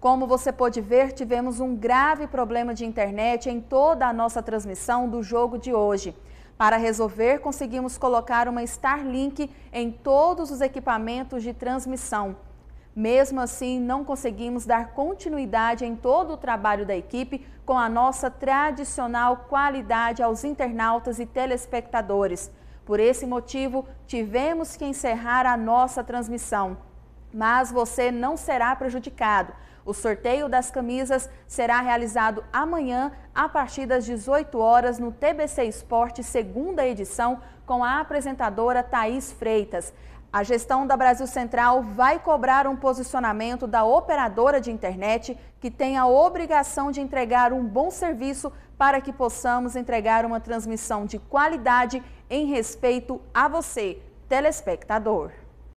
Como você pôde ver, tivemos um grave problema de internet em toda a nossa transmissão do jogo de hoje. Para resolver, conseguimos colocar uma Starlink em todos os equipamentos de transmissão. Mesmo assim, não conseguimos dar continuidade em todo o trabalho da equipe com a nossa tradicional qualidade aos internautas e telespectadores. Por esse motivo, tivemos que encerrar a nossa transmissão mas você não será prejudicado. O sorteio das camisas será realizado amanhã, a partir das 18 horas, no TBC Esporte, segunda edição, com a apresentadora Thaís Freitas. A gestão da Brasil Central vai cobrar um posicionamento da operadora de internet que tem a obrigação de entregar um bom serviço para que possamos entregar uma transmissão de qualidade em respeito a você, telespectador.